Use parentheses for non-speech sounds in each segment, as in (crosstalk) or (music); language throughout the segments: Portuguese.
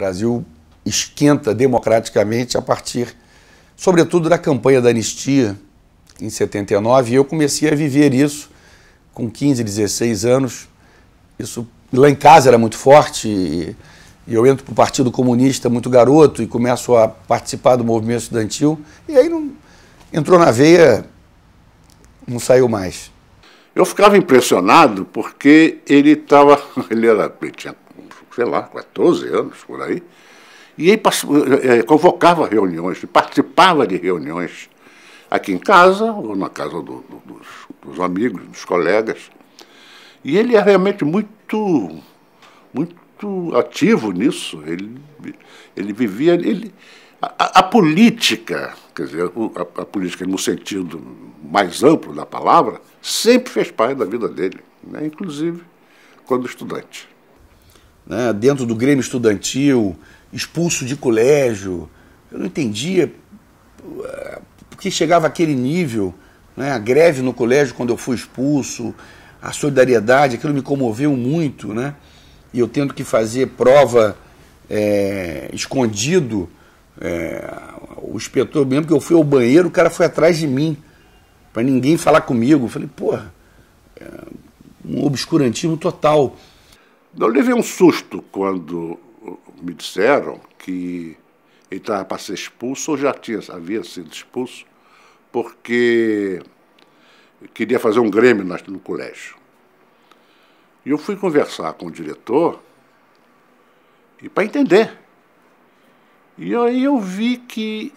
Brasil esquenta democraticamente a partir, sobretudo, da campanha da anistia em 79. E eu comecei a viver isso com 15, 16 anos. Isso lá em casa era muito forte. E, e eu entro para o Partido Comunista muito garoto e começo a participar do movimento estudantil. E aí não, entrou na veia, não saiu mais. Eu ficava impressionado porque ele estava. (laughs) Ele era, pretinho sei lá, 14 anos por aí, e aí eh, eh, convocava reuniões, participava de reuniões aqui em casa, ou na casa do, do, dos, dos, amigos, dos colegas. E ele é realmente muito, muito ativo nisso. Ele, ele vivia. Ele, a, a política, quer dizer, a, a, política no sentido mais amplo da palavra, sempre fez parte da vida dele, né? inclusive quando estudante né, dentro do Grêmio Estudantil, expulso de colégio. Eu não entendia eh, porque chegava aquele nível, né, a greve no colégio quando eu fui expulso, a solidariedade, aquilo me comoveu muito, né? E eu tendo que fazer prova é, escondido, é, o inspetor, mesmo que eu fui ao banheiro, o cara foi atrás de mim, para ninguém falar comigo. Eu falei, porra, é um obscurantismo total. Eu levei um susto quando me disseram que ele estava para ser expulso, ou já tinha, havia sido expulso, porque queria fazer um Grêmio no colégio. E eu fui conversar com o diretor e para entender. E aí eu vi que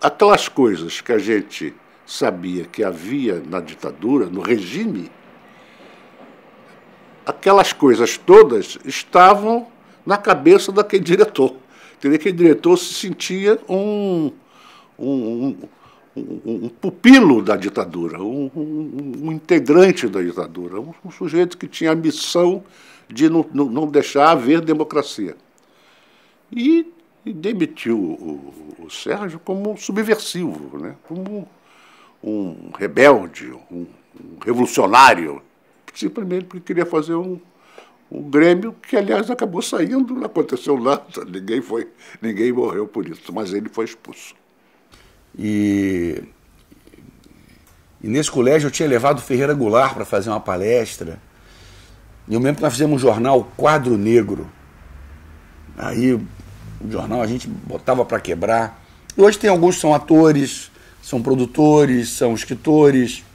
aquelas coisas que a gente sabia que havia na ditadura, no regime, aquelas coisas todas estavam na cabeça daquele diretor. Entendeu? Aquele diretor se sentia um, um, um, um pupilo da ditadura, um, integrante da ditadura, um, sujeito que tinha a missão de não, não deixar haver democracia. E, e demitiu o, o, Sérgio como subversivo, né? como um rebelde, um revolucionário simplesmente porque queria fazer um, um Grêmio que, aliás, acabou saindo, não aconteceu nada, (laughs) ninguém, foi, ninguém morreu por isso, mas ele foi expulso. E, e nesse colégio eu tinha levado Ferreira Goulart para fazer uma palestra. E eu lembro que nós fizemos um jornal Quadro Negro. Aí o jornal a gente botava para quebrar. E hoje tem alguns que são atores, são produtores, são escritores,